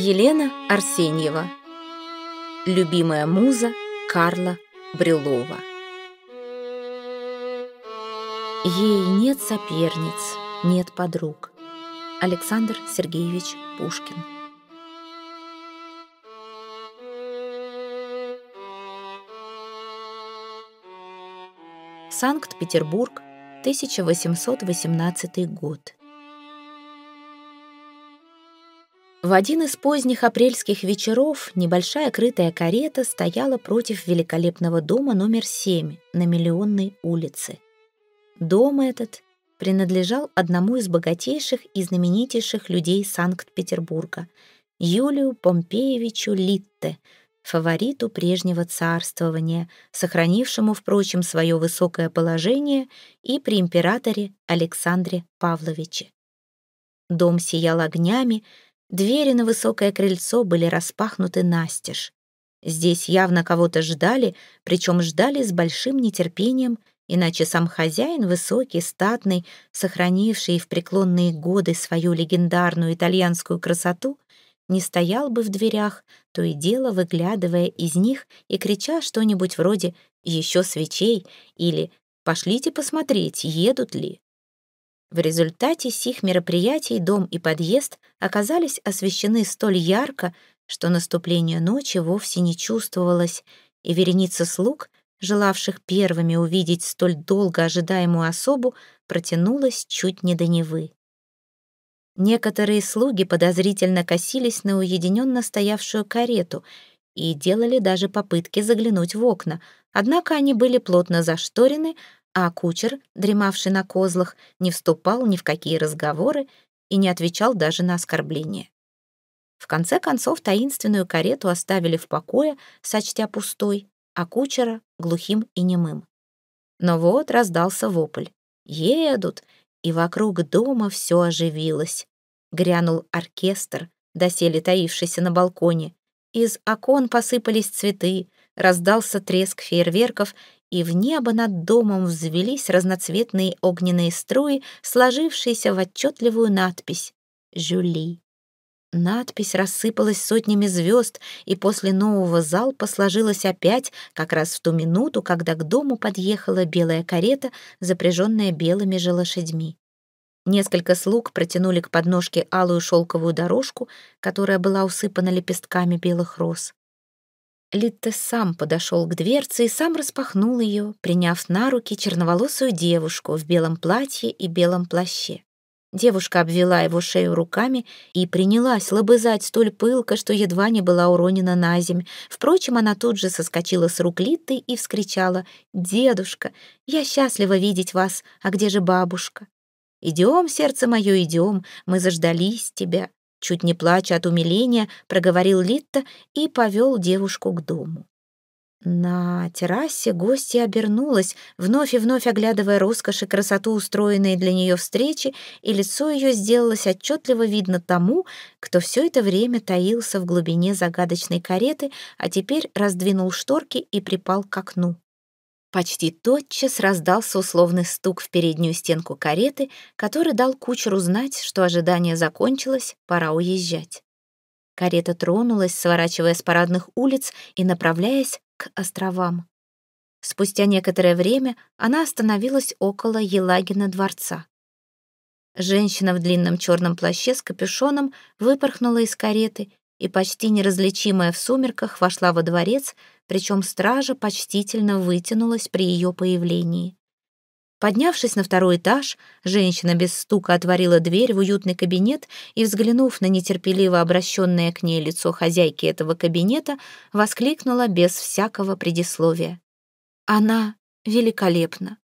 Елена Арсеньева. Любимая муза Карла Брюлова. Ей нет соперниц, нет подруг. Александр Сергеевич Пушкин. Санкт-Петербург, 1818 год. В один из поздних апрельских вечеров небольшая крытая карета стояла против великолепного дома номер 7 на Миллионной улице. Дом этот принадлежал одному из богатейших и знаменитейших людей Санкт-Петербурга – Юлию Помпеевичу Литте, фавориту прежнего царствования, сохранившему, впрочем, свое высокое положение и при императоре Александре Павловиче. Дом сиял огнями – Двери на высокое крыльцо были распахнуты настежь. Здесь явно кого-то ждали, причем ждали с большим нетерпением, иначе сам хозяин, высокий, статный, сохранивший в преклонные годы свою легендарную итальянскую красоту, не стоял бы в дверях, то и дело выглядывая из них и крича что-нибудь вроде «Еще свечей» или «Пошлите посмотреть, едут ли». В результате сих мероприятий дом и подъезд оказались освещены столь ярко, что наступление ночи вовсе не чувствовалось, и вереница слуг, желавших первыми увидеть столь долго ожидаемую особу, протянулась чуть не до Невы. Некоторые слуги подозрительно косились на уединенно стоявшую карету и делали даже попытки заглянуть в окна, однако они были плотно зашторены, а кучер, дремавший на козлах, не вступал ни в какие разговоры и не отвечал даже на оскорбления. В конце концов, таинственную карету оставили в покое, сочтя пустой, а кучера — глухим и немым. Но вот раздался вопль. «Едут!» И вокруг дома все оживилось. Грянул оркестр, доселе таившийся на балконе. Из окон посыпались цветы, раздался треск фейерверков, и в небо над домом взвелись разноцветные огненные струи, сложившиеся в отчетливую надпись «Жюли». Надпись рассыпалась сотнями звезд, и после нового залпа сложилась опять, как раз в ту минуту, когда к дому подъехала белая карета, запряженная белыми же лошадьми. Несколько слуг протянули к подножке алую шелковую дорожку, которая была усыпана лепестками белых роз. Литте сам подошел к дверце и сам распахнул ее, приняв на руки черноволосую девушку в белом платье и белом плаще. Девушка обвела его шею руками и принялась лобызать столь пылко, что едва не была уронена на земь. Впрочем, она тут же соскочила с рук Литты и вскричала «Дедушка, я счастлива видеть вас, а где же бабушка?» «Идем, сердце мое, идем, мы заждались тебя», Чуть не плача от умиления, проговорил Литта и повел девушку к дому. На террасе гостья обернулась, вновь и вновь оглядывая роскошь и красоту устроенной для нее встречи, и лицо ее сделалось отчетливо видно тому, кто все это время таился в глубине загадочной кареты, а теперь раздвинул шторки и припал к окну. Почти тотчас раздался условный стук в переднюю стенку кареты, который дал кучеру знать, что ожидание закончилось, пора уезжать. Карета тронулась, сворачивая с парадных улиц и направляясь к островам. Спустя некоторое время она остановилась около Елагина дворца. Женщина в длинном черном плаще с капюшоном выпорхнула из кареты и, почти неразличимая в сумерках, вошла во дворец, причем стража почтительно вытянулась при ее появлении. Поднявшись на второй этаж, женщина без стука отворила дверь в уютный кабинет и, взглянув на нетерпеливо обращенное к ней лицо хозяйки этого кабинета, воскликнула без всякого предисловия. «Она великолепна!»